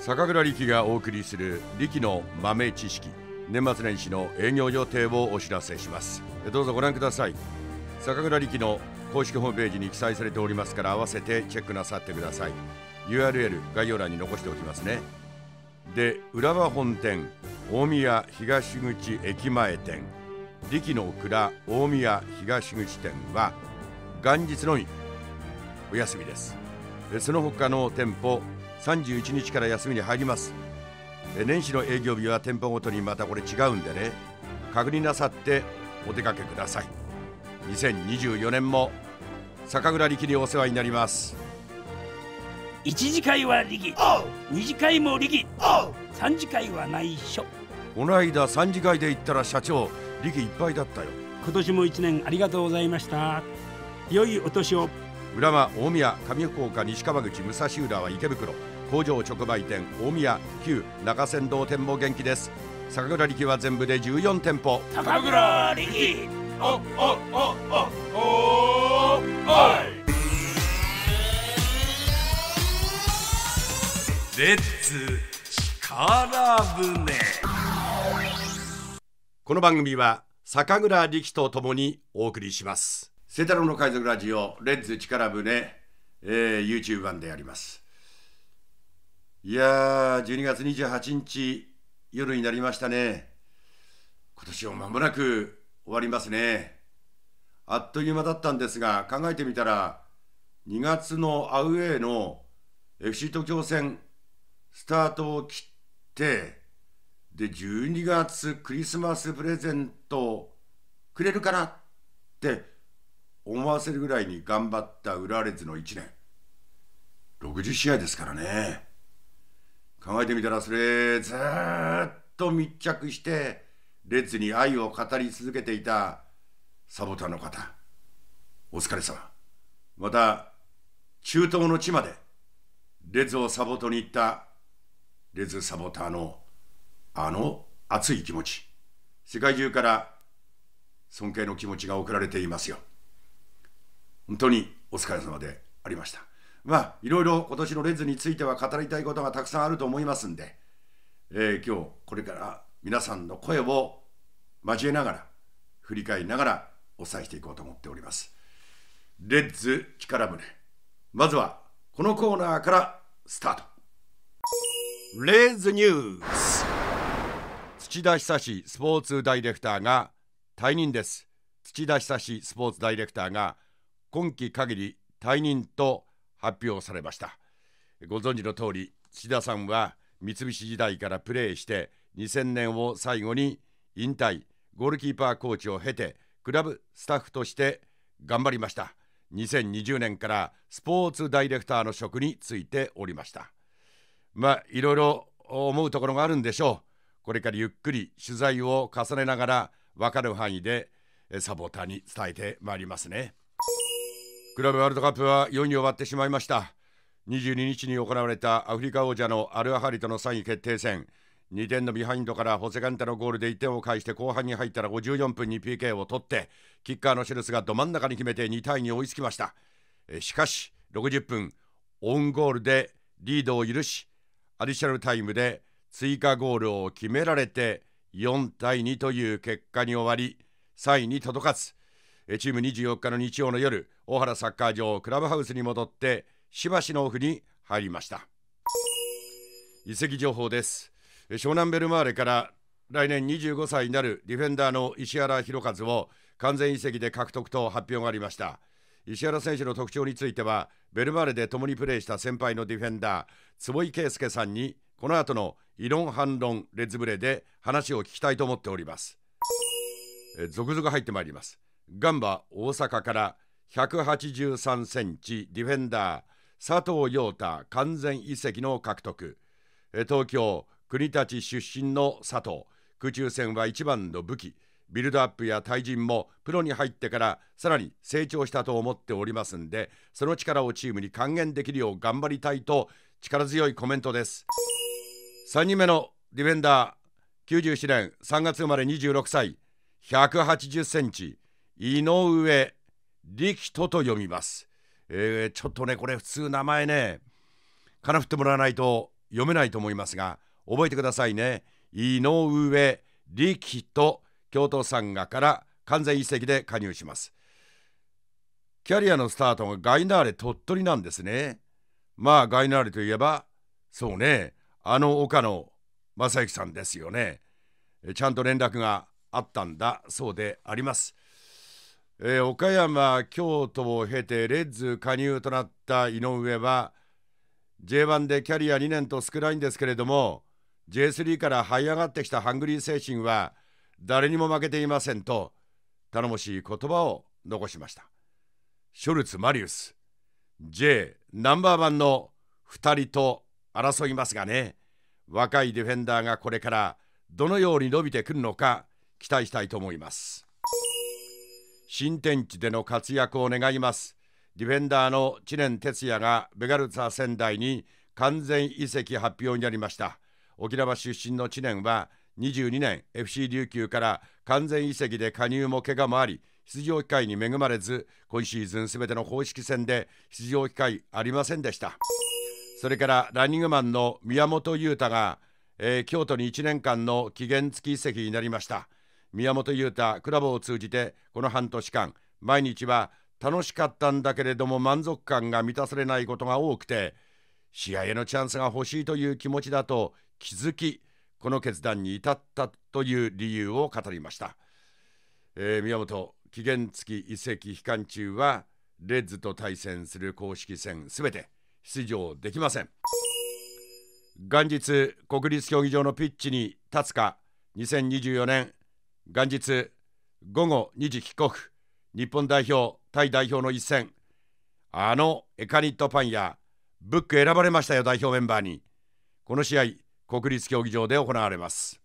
坂倉力がお送りする力の豆知識年末年始の営業予定をお知らせしますどうぞご覧ください坂倉力の公式ホームページに記載されておりますから合わせてチェックなさってください URL 概要欄に残しておきますねで浦和本店大宮東口駅前店力の蔵大宮東口店は元日のみお休みですその他の店舗31日から休みに入ります年始の営業日は店舗ごとにまたこれ違うんでね確認なさってお出かけください2024年も酒蔵力にお世話になります1次会は力2次会も力3次会は内緒この間3次会で行ったら社長力いっぱいだったよ今年も1年ありがとうございました良いお年を浦和大宮上福岡西川口武蔵浦和池袋工場直売店大宮旧中山道店も元気です酒蔵力は全部で14店舗酒蔵力おおおおおおレッツ力船この番組は酒蔵力とともにお送りしますセタロの海賊ラジオ、レッズ力船、えー、YouTube 版であります。いやー、12月28日、夜になりましたね。今年をまもなく終わりますね。あっという間だったんですが、考えてみたら、2月のアウェーの FC 東京戦、スタートを切って、で、12月クリスマスプレゼントくれるかなって、思わせるぐらいに頑張った浦和レッズの1年60試合ですからね考えてみたらそれずっと密着してレッズに愛を語り続けていたサボターの方お疲れ様また中東の地までレッズをサボトに行ったレッズサボターのあの熱い気持ち世界中から尊敬の気持ちが送られていますよ。本当にお疲れ様でありました。まあ、いろいろ今年のレッズについては語りたいことがたくさんあると思いますんで、えー、今日これから皆さんの声を交えながら、振り返りながらお伝えしていこうと思っております。レッズ力胸。まずはこのコーナーからスタート。レッズニュース土田久志スポーツダイレクターが退任です。土田久志スポーツダイレクターが今期限り退任と発表されましたご存知の通り岸田さんは三菱時代からプレーして2000年を最後に引退ゴールキーパーコーチを経てクラブスタッフとして頑張りました2020年からスポーツダイレクターの職に就いておりましたまあいろいろ思うところがあるんでしょうこれからゆっくり取材を重ねながら分かる範囲でサポーターに伝えてまいりますね。クラブワールドカップは4位に終わってしまいました22日に行われたアフリカ王者のアルアハリとの3位決定戦2点のビハインドからホセガンタのゴールで1点を返して後半に入ったら54分に PK を取ってキッカーのシルスがど真ん中に決めて2対2追いつきましたしかし60分オンゴールでリードを許しアディショナルタイムで追加ゴールを決められて4対2という結果に終わり3位に届かずチーム24日の日曜の夜大原サッカー場クラブハウスに戻ってしばしのオフに入りました移籍情報です湘南ベルマーレから来年25歳になるディフェンダーの石原博一を完全移籍で獲得と発表がありました石原選手の特徴についてはベルマーレで共にプレーした先輩のディフェンダー坪井圭介さんにこの後の異論反論レッズブレで話を聞きたいと思っております続々入ってまいりますガンバ大阪から183センチディフェンダー佐藤陽太完全移籍の獲得東京国立出身の佐藤空中戦は一番の武器ビルドアップや対人もプロに入ってからさらに成長したと思っておりますんでその力をチームに還元できるよう頑張りたいと力強いコメントです3人目のディフェンダー97年3月生まれ26歳180センチ井上力人と読みます、えー、ちょっとねこれ普通名前ね金振ってもらわないと読めないと思いますが覚えてくださいね井上力人京都産がから完全移籍で加入しますキャリアのスタートがガイナーレ鳥取なんですねまあガイナーレといえばそうねあの岡野正幸さんですよねちゃんと連絡があったんだそうでありますえー、岡山京都を経てレッズ加入となった井上は J1 でキャリア2年と少ないんですけれども J3 から這い上がってきたハングリー精神は誰にも負けていませんと頼もしい言葉を残しましたショルツ・マリウス J ナンバーワンの2人と争いますがね若いディフェンダーがこれからどのように伸びてくるのか期待したいと思います。新天地での活躍を願います。ディフェンダーの知念哲也がベガルツァ仙台に完全移籍発表になりました。沖縄出身の知念は22年 FC 琉球から完全移籍で加入も怪我もあり出場機会に恵まれず今シーズン全ての公式戦で出場機会ありませんでしたそれからランニングマンの宮本裕太が、えー、京都に1年間の期限付き移籍になりました宮本裕太クラブを通じてこの半年間毎日は楽しかったんだけれども満足感が満たされないことが多くて試合へのチャンスが欲しいという気持ちだと気づきこの決断に至ったという理由を語りました、えー、宮本期限付き移籍期間中はレッズと対戦する公式戦すべて出場できません元日国立競技場のピッチに立つか2024年元日午後2時帰国日本代表対代表の一戦あのエカニットパンやブック選ばれましたよ代表メンバーにこの試合国立競技場で行われます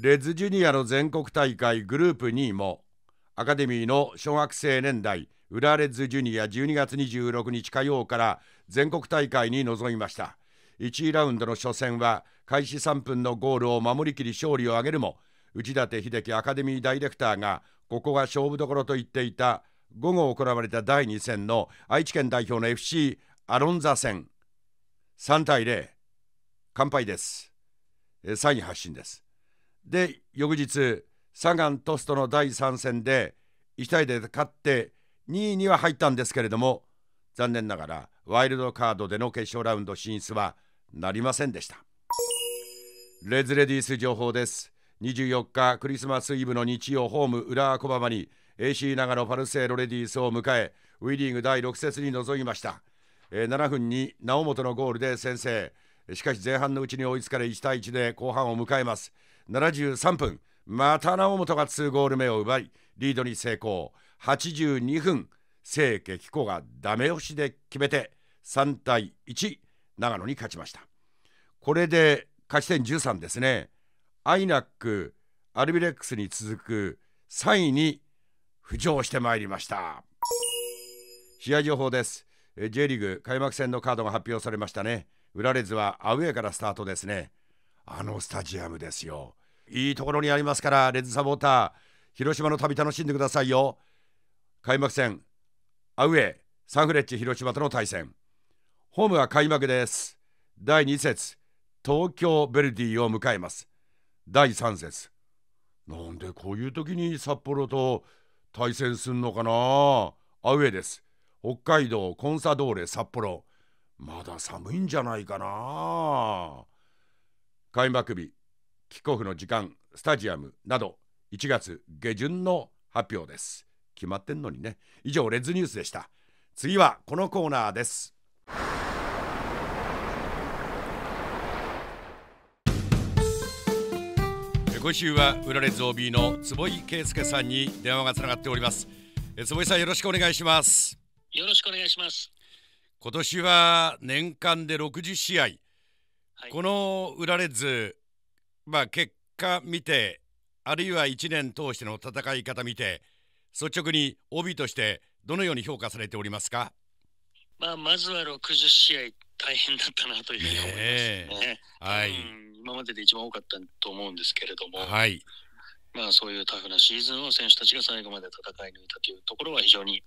レッズジュニアの全国大会グループ2位もアカデミーの小学生年代浦レッズジュニア12月26日火曜から全国大会に臨みました1位ラウンドの初戦は開始3分のゴールを守りきり勝利を挙げるも内館秀樹アカデミーダイレクターがここが勝負どころと言っていた午後行われた第2戦の愛知県代表の FC アロンザ戦3対0完敗です3位発進ですで翌日サガントストの第3戦で1対0で勝って2位には入ったんですけれども残念ながらワイルドカードでの決勝ラウンド進出はなりませんでしたレズレディース情報です24日クリスマスイブの日曜ホーム浦和小浜に AC 長野パルセーロレディースを迎えウィリーグ第6節に臨みました、えー、7分に猶本のゴールで先制しかし前半のうちに追いつかれ1対1で後半を迎えます73分また猶本が2ゴール目を奪いリードに成功82分清家紀子がダメ押しで決めて3対1長野に勝ちましたこれで勝ち点13ですねアイナック、アルビレックスに続く3位に浮上してまいりました試合情報です J リーグ開幕戦のカードが発表されましたねウラレズはアウェーからスタートですねあのスタジアムですよいいところにありますからレズサポーター広島の旅楽しんでくださいよ開幕戦アウェーサンフレッチェ広島との対戦ホームは開幕です第2節東京ベルディを迎えます第3節なんでこういう時に札幌と対戦すんのかなアウェです北海道コンサドーレ札幌まだ寒いんじゃないかな開幕日キックオフの時間スタジアムなど1月下旬の発表です決まってんのにね以上レッズニュースでした次はこのコーナーです今週は売られず OB の坪井圭介さんに電話がつながっております坪井さんよろしくお願いしますよろしくお願いします今年は年間で60試合、はい、この売られずまあ結果見てあるいは1年通しての戦い方見て率直に OB としてどのように評価されておりますかまあまずは60試合大変だったなというふうに思いますね、ねはい、うん今までで一番多かったと思うんですけれども、はい、まあ、そういうタフなシーズンを選手たちが最後まで戦い抜いたというところは非常に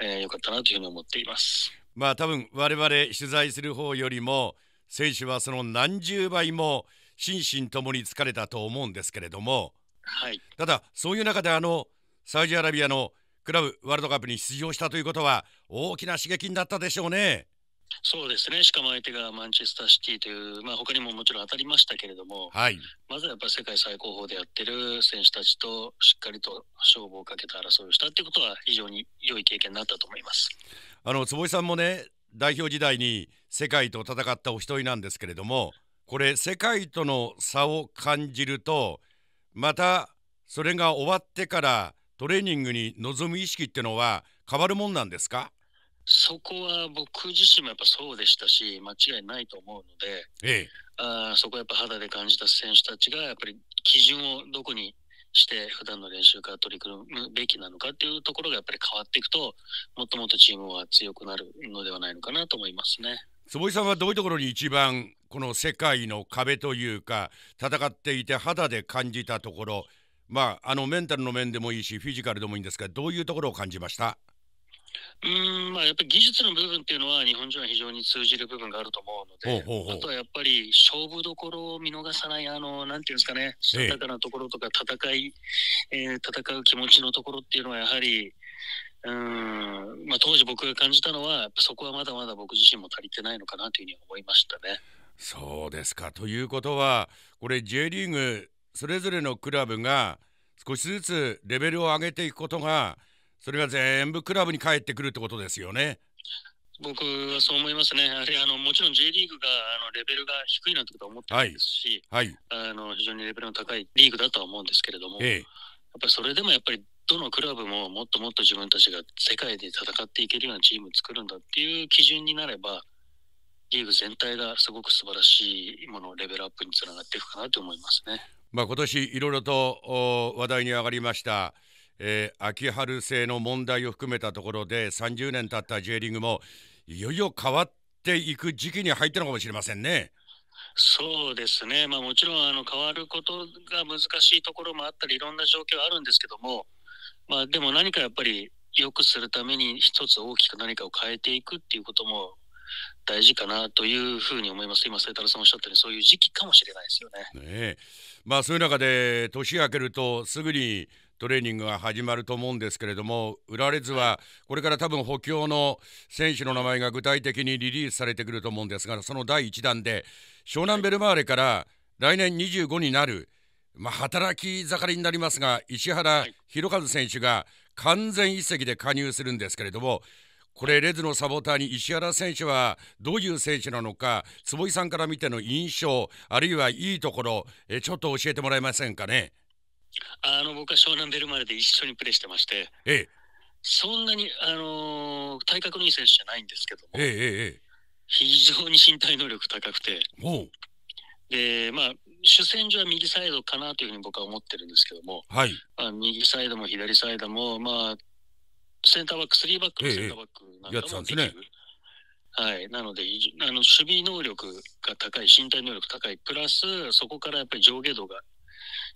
良、えー、かったなというふうに思っています。まあ多分我々取材する方よりも選手はその何十倍も心身ともに疲れたと思うんですけれども、はい、ただそういう中であのサウジアラビアのクラブワールドカップに出場したということは大きな刺激になったでしょうね。そうですね、しかも相手がマンチェスターシティという、まあ他にももちろん当たりましたけれども、はい、まずはやっぱり世界最高峰でやってる選手たちとしっかりと勝負をかけて争いをしたっていうことは、非常に良い経験になったと思いますあの坪井さんもね、代表時代に世界と戦ったお一人なんですけれども、これ、世界との差を感じると、またそれが終わってからトレーニングに臨む意識っていうのは変わるもんなんですかそこは僕自身もやっぱそうでしたし、間違いないと思うので、ええ、あそこはやっぱ肌で感じた選手たちが、やっぱり基準をどこにして普段の練習から取り組むべきなのかっていうところがやっぱり変わっていくともっともっとチームは強くなるのではないのかなと思いますね坪井さんはどういうところに一番この世界の壁というか戦っていて肌で感じたところまああのメンタルの面でもいいしフィジカルでもいいんですがどういうところを感じましたうんまあ、やっぱり技術の部分っていうのは日本人は非常に通じる部分があると思うので、うううあとはやっぱり勝負どころを見逃さない、あの、なんていうんですかね、豊かなところとか戦い、ええー、戦う気持ちのところっていうのはやはり、うんまあ、当時僕が感じたのは、そこはまだまだ僕自身も足りてないのかなというふうに思いましたね。そうですか。ということは、これ J リーグそれぞれのクラブが少しずつレベルを上げていくことが、それが全部クラブに帰ってくるってことですよね。僕はそう思いますね、あれあのもちろん J リーグがあのレベルが低いなんてことは思ってないですし、はい、はい、あの、非常にレベルの高いリーグだとは思うんですけれども、ええ、やっぱりそれでもやっぱりどのクラブももっともっと自分たちが世界で戦っていけるようなチームを作るんだっていう基準になれば、リーグ全体がすごく素晴らしいものレベルアップにつながっていくかなと思いますね。まあ今年いろいろと話題に上がりましたえー、秋春制の問題を含めたところで30年経った J リーグもいよいよ変わっていく時期に入ったのかもしれませんね。そうですね、まあ、もちろんあの変わることが難しいところもあったりいろんな状況あるんですけども、まあ、でも何かやっぱり良くするために一つ大きく何かを変えていくっていうことも大事かなというふうに思います。今、清太郎さんおっしゃったように、そういう時期かもしれないですよね。ねまあ、そういう中で、年明けると、すぐにトレーニングが始まると思うんですけれどもウラレズはこれから多分補強の選手の名前が具体的にリリースされてくると思うんですがその第1弾で湘南ベルマーレから来年25になる、まあ、働き盛りになりますが石原裕和選手が完全移籍で加入するんですけれどもこれレズのサポーターに石原選手はどういう選手なのか坪井さんから見ての印象あるいはいいところえちょっと教えてもらえませんかね。あの僕は湘南ベルマーレで一緒にプレーしてまして、ええ、そんなに、あのー、体格のいい選手じゃないんですけども、え、非常に身体能力高くて、でまあ、主戦場は右サイドかなというふうに僕は思ってるんですけども、はい、まあ、右サイドも左サイドも、まあ、センターバック、3バックのセンターバックなんかもできる。ね、はい、なのであの守備能力が高い、身体能力高い、プラスそこからやっぱり上下動が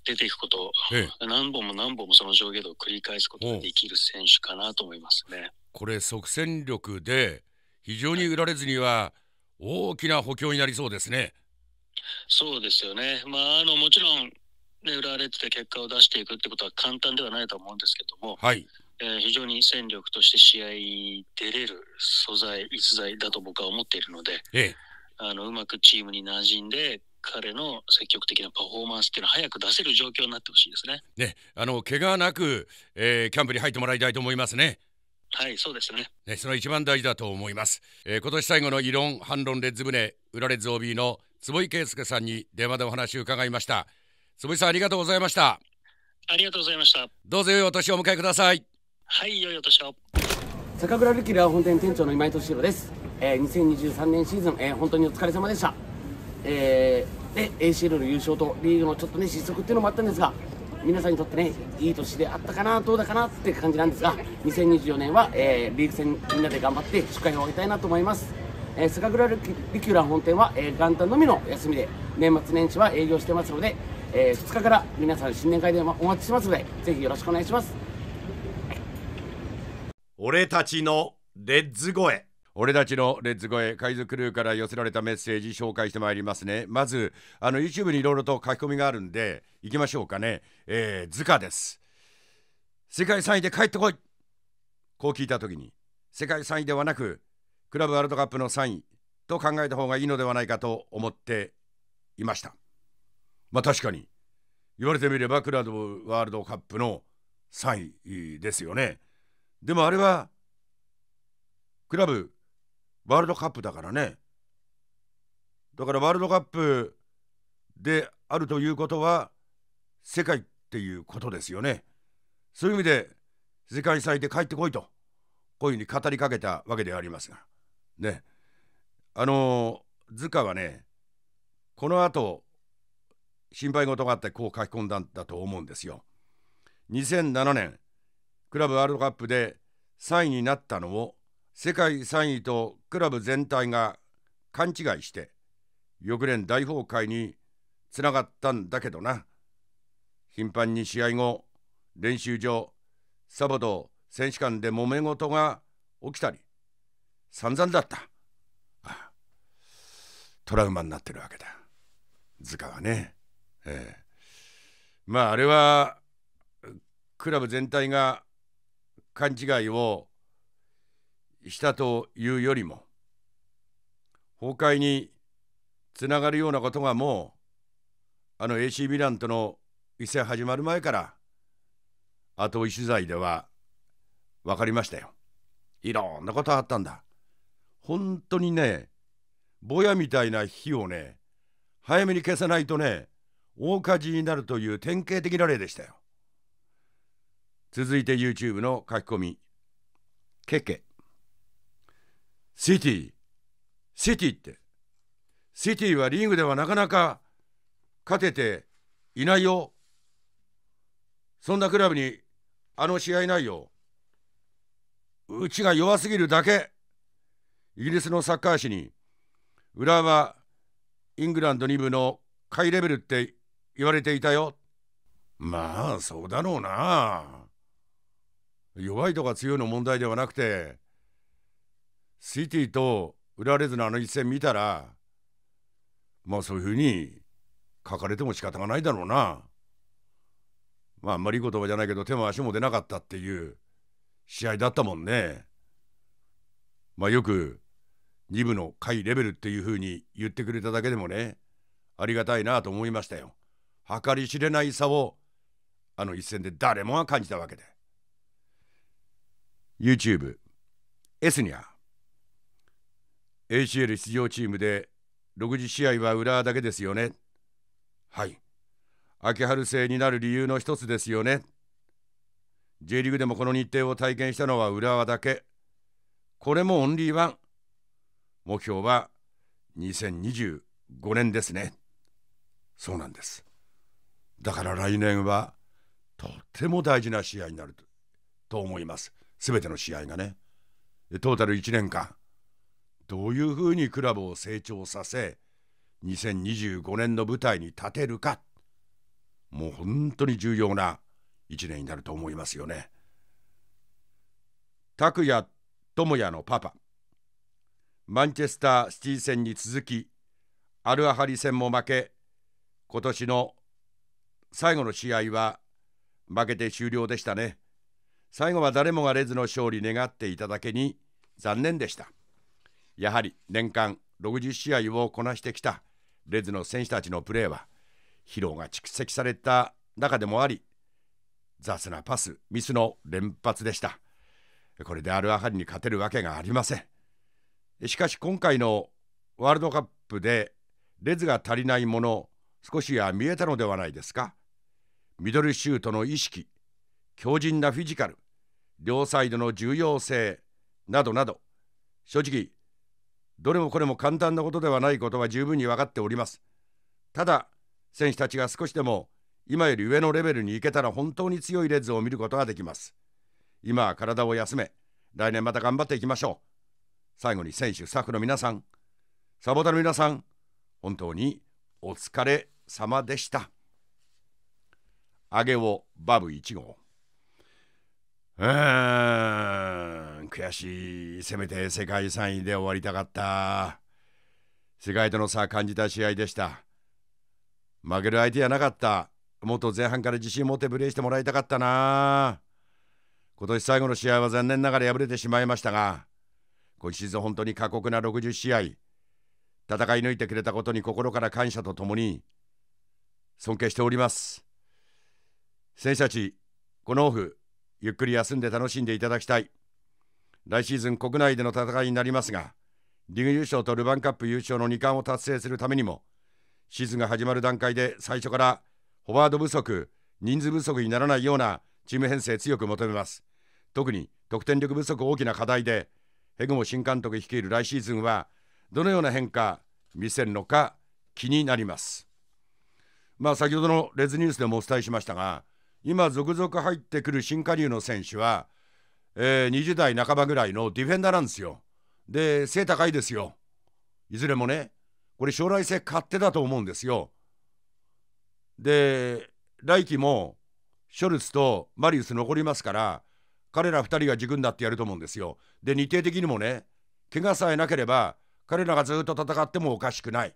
出ていくこと、ええ、何本も何本もその上下動を繰り返すことができる選手かなと思いますね。これ即戦力で非常に売られずには大きな補強になりそうですね。そうですよね。まああのもちろんで売られてて結果を出していくってことは簡単ではないと思うんですけども、はい。えー、非常に戦力として試合に出れる素材逸材だと僕は思っているので、ええ、あのうまくチームに馴染んで彼の積極的なパフォーマンスっていうのは早く出せる状況になってほしいですね。ね、あの怪我なく、えー、キャンプに入ってもらいたいと思いますね。はい、そうですね。ね、その一番大事だと思います。えー、今年最後の異論反論レッズ船浦レッズ OB の坪井圭介さんに電話でお話を伺いました。坪井さんありがとうございました。ありがとうございました。どうぞ良いお年をお迎えください。はい、良いお年を。酒蔵ルキラー本店店長の今井敏弘です。えー、2023年シーズン、えー、本当にお疲れ様でした。えーね、ACL の優勝とリーグのちょっとね失速っていうのもあったんですが皆さんにとってねいい年であったかなどうだかなって感じなんですが2024年は、えー、リーグ戦みんなで頑張って司会を終げたいなと思います、えー、酒蔵リキュラ本店は、えー、元旦のみの休みで年末年始は営業してますので、えー、2日から皆さん新年会でお待ちしますのでぜひよろしくお願いします俺たちのレッズ声俺たちのレッツゴエ、海賊クルーから寄せられたメッセージ紹介してまいりますね。まず、あの YouTube にいろいろと書き込みがあるんで、いきましょうかね。えー、図鑑です。世界3位で帰ってこいこう聞いたときに、世界3位ではなく、クラブワールドカップの3位と考えた方がいいのではないかと思っていました。まあ確かに、言われてみればクラブワールドカップの3位ですよね。でもあれは、クラブワールドカップだからねだからワールドカップであるということは世界っていうことですよねそういう意味で世界いて帰ってこいとこういうふうに語りかけたわけでありますがねあの図鑑はねこのあと心配事があってこう書き込んだんだと思うんですよ。2007年クラブワールドカップで3位になったのを世界3位とクラブ全体が勘違いして翌年大崩壊につながったんだけどな頻繁に試合後練習場サボと選手間で揉め事が起きたり散々だったトラウマになってるわけだ図鑑はね、ええ、まああれはクラブ全体が勘違いをしたというよりも崩壊につながるようなことがもうあの AC ィランとの一戦始まる前から後追い取材では分かりましたよ。いろんなことあったんだ。本当にねぼやみたいな火をね早めに消さないとね大火事になるという典型的な例でしたよ。続いて YouTube の書き込み「ケケ」。シティ、シティって。シティはリーグではなかなか勝てていないよ。そんなクラブにあの試合内容、うちが弱すぎるだけ。イギリスのサッカー誌に、浦和、イングランド2部の下位レベルって言われていたよ。まあ、そうだろうな。弱いとか強いの問題ではなくて、シティと売らレずズのあの一戦見たらまあそういうふうに書かれても仕方がないだろうな。まああんまりいい言葉じゃないけど手も足も出なかったっていう試合だったもんね。まあよく2部の下位レベルっていうふうに言ってくれただけでもねありがたいなと思いましたよ。計り知れない差をあの一戦で誰もが感じたわけで。YouTube エスニア ACL 出場チームで60試合は浦和だけですよね。はい。秋春制になる理由の一つですよね。J リーグでもこの日程を体験したのは浦和だけ。これもオンリーワン。目標は2025年ですね。そうなんです。だから来年はとっても大事な試合になると思います。すべての試合がね。トータル1年間。どういうふうにクラブを成長させ2025年の舞台に立てるかもう本当に重要な1年になると思いますよね。拓也智也のパパマンチェスターシティ戦に続きアルアハリ戦も負け今年の最後の試合は負けて終了でしたね。最後は誰もがレズの勝利願っていただけに残念でした。やはり年間60試合をこなしてきたレズの選手たちのプレーは疲労が蓄積された中でもあり雑なパスミスの連発でしたこれでアルアハリに勝てるわけがありませんしかし今回のワールドカップでレズが足りないもの少しは見えたのではないですかミドルシュートの意識強靭なフィジカル両サイドの重要性などなど正直どれもこれも簡単なことではないことは十分に分かっております。ただ、選手たちが少しでも今より上のレベルに行けたら本当に強いレッズを見ることができます。今は体を休め、来年また頑張っていきましょう。最後に選手、スタッフの皆さん、サボターの皆さん、本当にお疲れ様でした。あげをバブ1号。えー悔しい。せめて世界3位で終わりたかった。世界との差を感じた試合でした。負ける相手やなかった。もっと前半から自信持ってプレーしてもらいたかったな。今年最後の試合は残念ながら敗れてしまいましたが、今シーズン本当に過酷な60試合、戦い抜いてくれたことに心から感謝とともに、尊敬しております。選手たち、このオフ、ゆっくり休んで楽しんでいただきたい。来シーズン国内での戦いになりますが、リーグ優勝とルヴァンカップ優勝の2冠を達成するためにも、シーズンが始まる段階で最初からフォワード不足、人数不足にならないようなチーム編成強く求めます。特に得点力不足大きな課題で、ヘグモ新監督率いる来シーズンは、どのような変化見せるのか気になります。まあ、先ほどのレズニュースでもお伝えしましたが、今、続々入ってくる新加入の選手は、えー、20代半ばぐらいのディフェンダーなんですよ。で、背高いですよ。いずれもね、これ将来性勝手だと思うんですよ。で、来季もショルツとマリウス残りますから、彼ら2人が軸になってやると思うんですよ。で、日程的にもね、怪我さえなければ、彼らがずっと戦ってもおかしくない。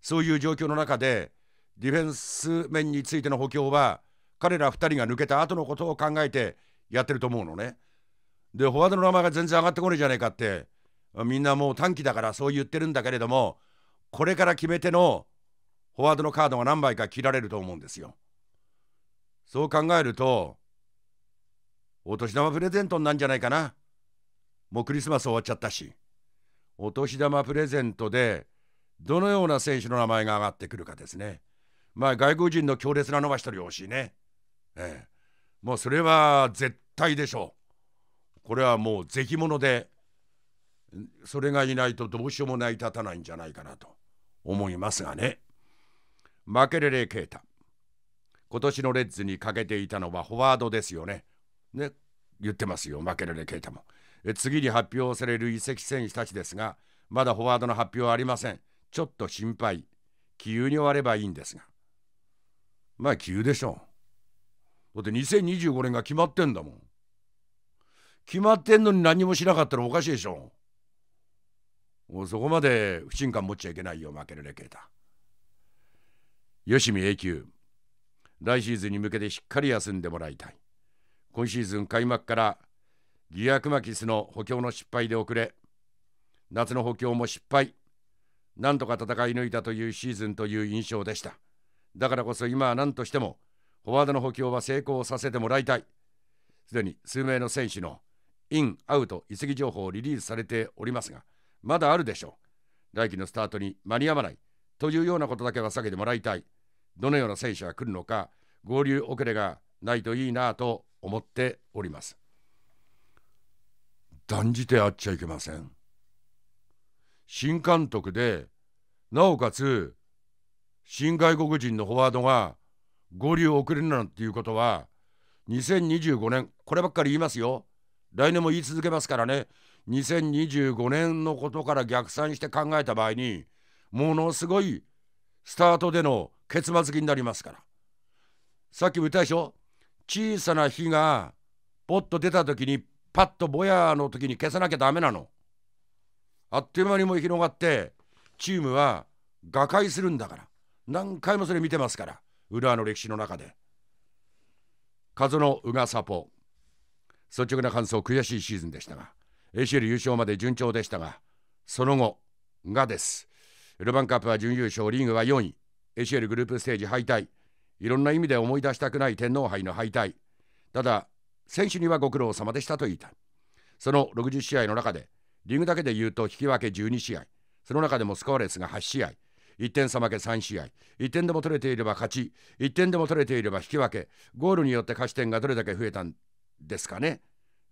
そういう状況の中で、ディフェンス面についての補強は、彼ら2人が抜けた後のことを考えてやってると思うのね。でフォワードの名前が全然上がってこないじゃないかってみんなもう短期だからそう言ってるんだけれどもこれから決めてのフォワードのカードが何枚か切られると思うんですよ。そう考えるとお年玉プレゼントになんじゃないかな。もうクリスマス終わっちゃったし。お年玉プレゼントでどのような選手の名前が上がってくるかですね。まあ外国人の強烈なのは一人惜しいね。ええ。まあそれは絶対でしょうこれはもう是非ものでそれがいないとどうしようも成り立たないんじゃないかなと思いますがねマケレレ・ケータ今年のレッズにかけていたのはフォワードですよねね言ってますよマケレレ・ケータも次に発表される移籍選手たちですがまだフォワードの発表はありませんちょっと心配気憂に終わればいいんですがまあ気でしょうだって2025年が決まってんだもん決まってんのに何もしなかったらおかしいでしょもうそこまで不信感持っちゃいけないよ負けるーター吉見永久来シーズンに向けてしっかり休んでもらいたい今シーズン開幕からギアクマキスの補強の失敗で遅れ夏の補強も失敗なんとか戦い抜いたというシーズンという印象でしただからこそ今は何としてもフォワードの補強は成功させてもらいたい。すでに数名の選手のイン、アウト、移籍情報をリリースされておりますが、まだあるでしょう。来季のスタートに間に合わないというようなことだけは避けてもらいたい。どのような選手が来るのか、合流遅れがないといいなと思っております。断じてあっちゃいけません。新監督で、なおかつ、新外国人のフォワードが合流遅れるなんていうことは2025年こればっかり言いますよ来年も言い続けますからね2025年のことから逆算して考えた場合にものすごいスタートでの結末期になりますからさっきも言ったでしょ小さな火がポッと出た時にパッとぼやの時に消さなきゃダメなのあっという間にも広がってチームは瓦解するんだから何回もそれ見てますから浦和の歴史の中で風の宇賀サポ率直な感想悔しいシーズンでしたが ACL 優勝まで順調でしたがその後がですルヴァンカップは準優勝リーグは4位 ACL グループステージ敗退いろんな意味で思い出したくない天皇杯の敗退ただ選手にはご苦労様でしたと言いたいその60試合の中でリーグだけで言うと引き分け12試合その中でもスコアレスが8試合1点差負け3試合1点でも取れていれば勝ち1点でも取れていれば引き分けゴールによって勝ち点がどれだけ増えたんですかね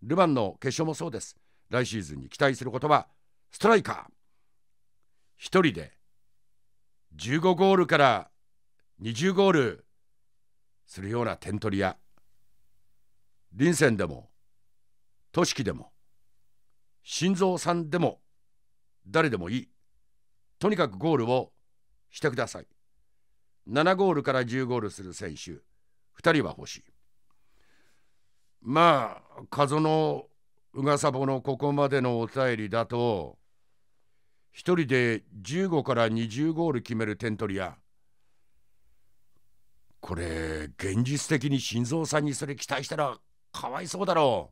ルヴァンの決勝もそうです来シーズンに期待することはストライカー1人で15ゴールから20ゴールするような点取り屋臨戦でも都市でも心臓さんでも誰でもいいとにかくゴールをしてください。7ゴールから10ゴールする選手2人は欲しい。まあ風のうがさぼのここまでのお便りだと1人で15から20ゴール決める点取り屋これ現実的に心臓さんにそれ期待したらかわいそうだろ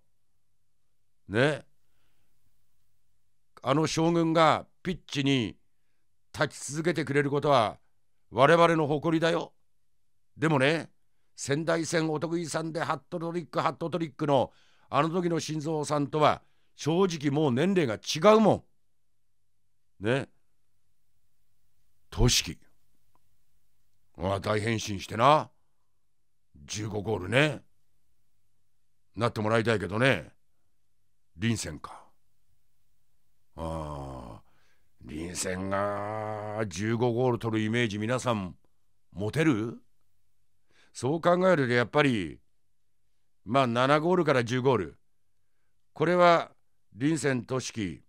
う。ねあの将軍がピッチに立ち続けてくれることは我々の誇りだよ。でもね、仙台戦お得意さんでハットトリックハットトリックのあの時の心臓さんとは正直もう年齢が違うもん。ね。としき。ああ、大変身してな。15ゴールね。なってもらいたいけどね。臨戦か。ああ。臨戦が15ゴール取るイメージ皆さん持てるそう考えるとやっぱりまあ7ゴールから10ゴールこれは臨戦都市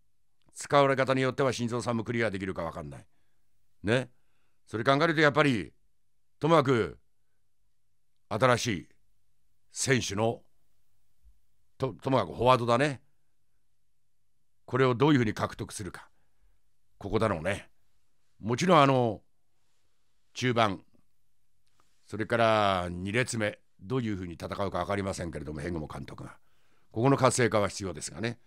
使われ方によっては心臓さんもクリアできるか分かんない。ね。それ考えるとやっぱりともかく新しい選手のとともかくフォワードだねこれをどういうふうに獲得するかここだろうね。もちろんあの中盤それから2列目どういうふうに戦うか分かりませんけれどもヘンもモ監督がここの活性化は必要ですがね。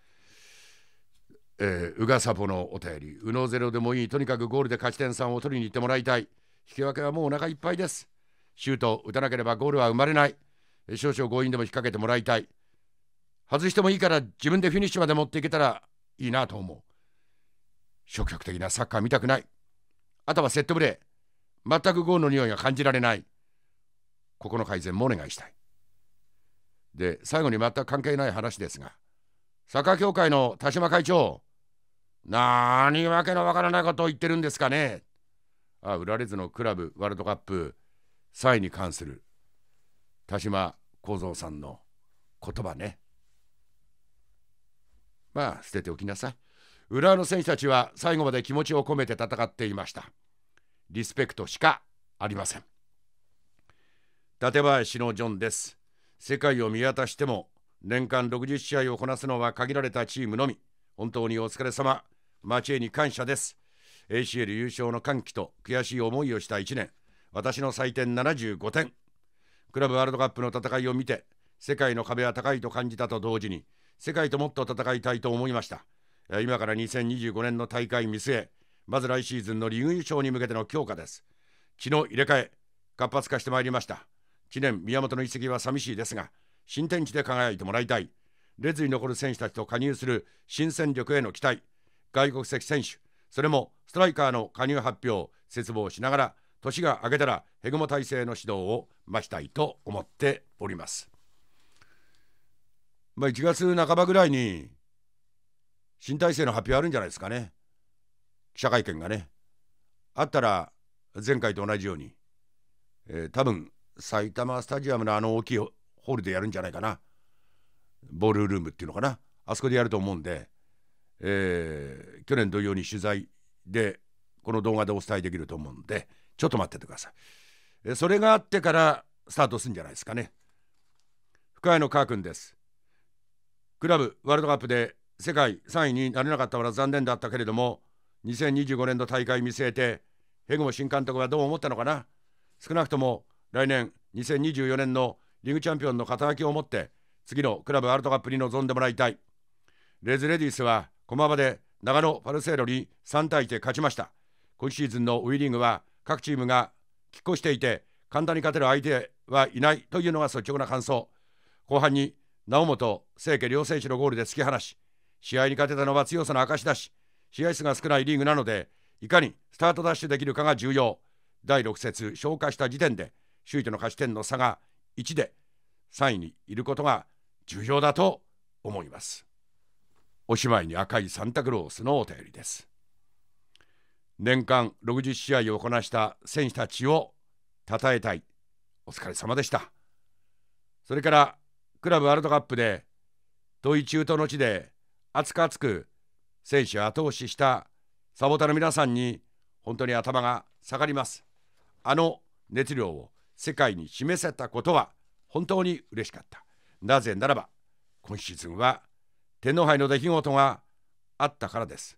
え宇賀サポのお便り、宇野ゼロでもいい、とにかくゴールで勝ち点3を取りに行ってもらいたい。引き分けはもうお腹いっぱいです。シュート打たなければゴールは生まれない。少々強引でも引っ掛けてもらいたい。外してもいいから自分でフィニッシュまで持っていけたらいいなと思う。消極的なサッカー見たくない。あとはセットプレー。全くゴールの匂いが感じられない。ここの改善もお願いしたい。で、最後に全く関係ない話ですが、サッカー協会の田島会長、何わけのわからないことを言ってるんですかね。あ、売られずのクラブワールドカップ3位に関する田島幸三さんの言葉ね。まあ、捨てておきなさい。浦和の選手たちは最後まで気持ちを込めて戦っていましたリスペクトしかありません館林のジョンです世界を見渡しても年間60試合をこなすのは限られたチームのみ本当にお疲れ様町へに感謝です ACL 優勝の歓喜と悔しい思いをした1年私の採点75点クラブワールドカップの戦いを見て世界の壁は高いと感じたと同時に世界ともっと戦いたいと思いました今から2025年の大会見据え、まず来シーズンのリーグ優勝に向けての強化です。気の入れ替え、活発化してまいりました。記念、宮本の移籍は寂しいですが、新天地で輝いてもらいたい。列に残る選手たちと加入する新戦力への期待。外国籍選手、それもストライカーの加入発表、切望しながら、年が明けたらヘグモ体制の指導を増したいと思っております。まあ、1月半ばぐらいに新体制の発表あるんじゃないですかね。記者会見がね。あったら、前回と同じように、えー、多分埼玉スタジアムのあの大きいホールでやるんじゃないかな。ボールルームっていうのかな。あそこでやると思うんで、えー、去年同様に取材で、この動画でお伝えできると思うんで、ちょっと待っててください。えー、それがあってから、スタートするんじゃないですかね。深谷の川君です。クラブワールドカップで世界3位になれなかったのは残念だったけれども2025年の大会見据えてヘグモ新監督はどう思ったのかな少なくとも来年2024年のリーグチャンピオンの肩書きを持って次のクラブワールドカップに臨んでもらいたいレズレディースは駒場で長野パルセーロに3対1で勝ちました今シーズンのィーリングは各チームが拮抗していて簡単に勝てる相手はいないというのが率直な感想後半に直本清家両選手のゴールで突き放し試合に勝てたのは強さの証だし、試合数が少ないリーグなので、いかにスタートダッシュできるかが重要。第6節消化した時点で、首位との勝ち点の差が1で、3位にいることが重要だと思います。おしまいに赤いサンタクロースのお便りです。年間60試合をこなした選手たちを称えたい。お疲れ様でした。それから、クラブワールドカップで、遠い中東の地で熱く熱く選手を後押ししたサポーターの皆さんに本当に頭が下がります。あの熱量を世界に示せたことは本当に嬉しかった。なぜならば今シーズンは天皇杯の出来事があったからです。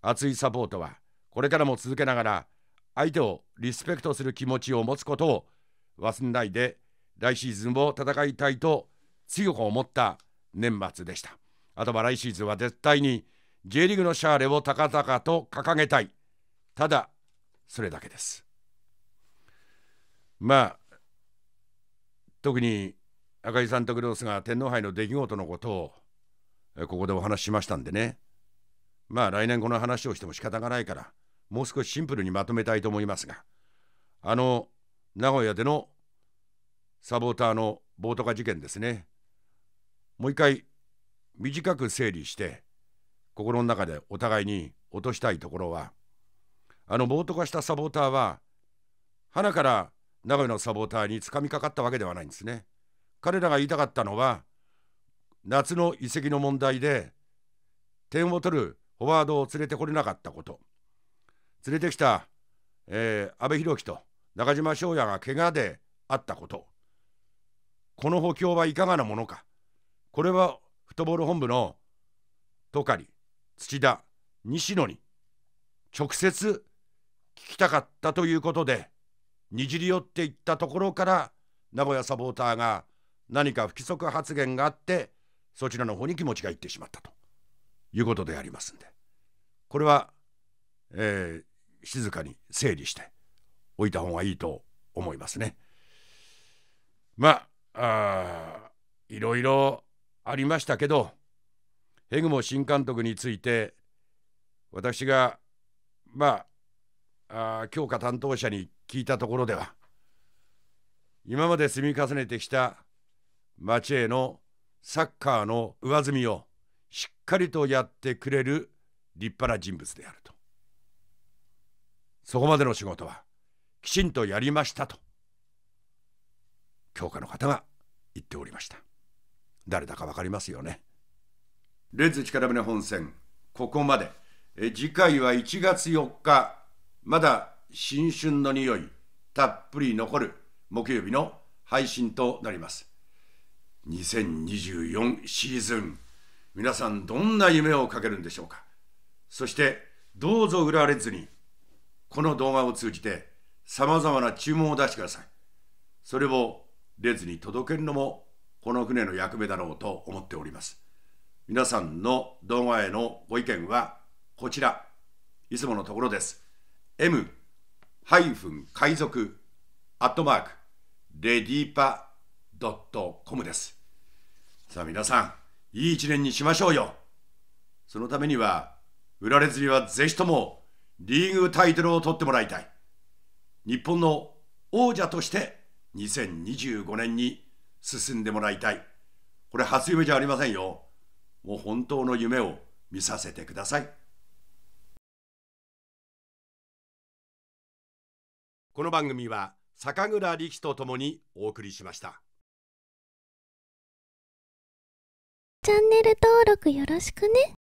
熱いサポートはこれからも続けながら相手をリスペクトする気持ちを持つことを忘れないで来シーズンを戦いたいと強く思った年末でした。あとは来シーズンは絶対に J リーグのシャーレを高々と掲げたい。ただ、それだけです。まあ、特に赤井さんとグロースが天皇杯の出来事のことをここでお話ししましたんでね。まあ来年この話をしても仕方がないから、もう少しシンプルにまとめたいと思いますが、あの、名古屋でのサポーターの暴徒化事件ですね。もう一回短く整理して心の中でお互いに落としたいところはあの暴徒化したサポーターは花から名古屋のサポーターにつかみかかったわけではないんですね。彼らが言いたかったのは夏の移籍の問題で点を取るフォワードを連れてこれなかったこと連れてきた、えー、安倍博樹と中島翔也が怪我であったことこの補強はいかがなものかこれはトボール本部の戸狩土田西野に直接聞きたかったということでにじり寄っていったところから名古屋サポーターが何か不規則発言があってそちらの方に気持ちがいってしまったということでありますんでこれは、えー、静かに整理しておいた方がいいと思いますね。まあいろいろありましたけどヘグモ新監督について私がまああ教科担当者に聞いたところでは今まで積み重ねてきた町へのサッカーの上積みをしっかりとやってくれる立派な人物であるとそこまでの仕事はきちんとやりましたと教科の方が言っておりました。誰だか分かりますよねレッズ力船本線ここまでえ次回は1月4日まだ新春の匂いたっぷり残る木曜日の配信となります2024シーズン皆さんどんな夢をかけるんでしょうかそしてどうぞ売らレずズにこの動画を通じてさまざまな注文を出してくださいそれをレズに届けるのもこの船の役目だろうと思っております。皆さんの動画へのご意見はこちら、いつものところです。m- 海賊アットマークレディーパトコムです。さあ皆さん、いい一年にしましょうよ。そのためには、売られずにはぜひともリーグタイトルを取ってもらいたい。日本の王者として2025年に進んでもらいたい。これ初夢じゃありませんよ。もう本当の夢を見させてください。この番組は坂倉力とともにお送りしました。チャンネル登録よろしくね。